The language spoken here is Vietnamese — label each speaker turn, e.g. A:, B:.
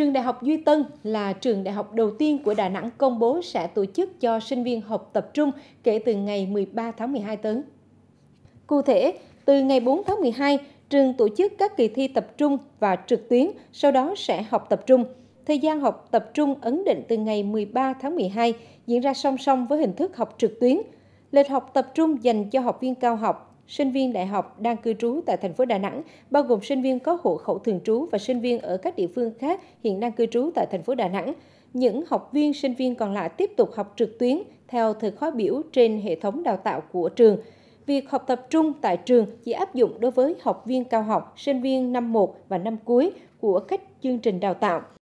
A: Trường Đại học Duy Tân là trường đại học đầu tiên của Đà Nẵng công bố sẽ tổ chức cho sinh viên học tập trung kể từ ngày 13 tháng 12 tới. Cụ thể, từ ngày 4 tháng 12, trường tổ chức các kỳ thi tập trung và trực tuyến, sau đó sẽ học tập trung. Thời gian học tập trung ấn định từ ngày 13 tháng 12 diễn ra song song với hình thức học trực tuyến. Lịch học tập trung dành cho học viên cao học sinh viên đại học đang cư trú tại thành phố Đà Nẵng, bao gồm sinh viên có hộ khẩu thường trú và sinh viên ở các địa phương khác hiện đang cư trú tại thành phố Đà Nẵng. Những học viên sinh viên còn lại tiếp tục học trực tuyến theo thời khóa biểu trên hệ thống đào tạo của trường. Việc học tập trung tại trường chỉ áp dụng đối với học viên cao học, sinh viên năm 1 và năm cuối của các chương trình đào tạo.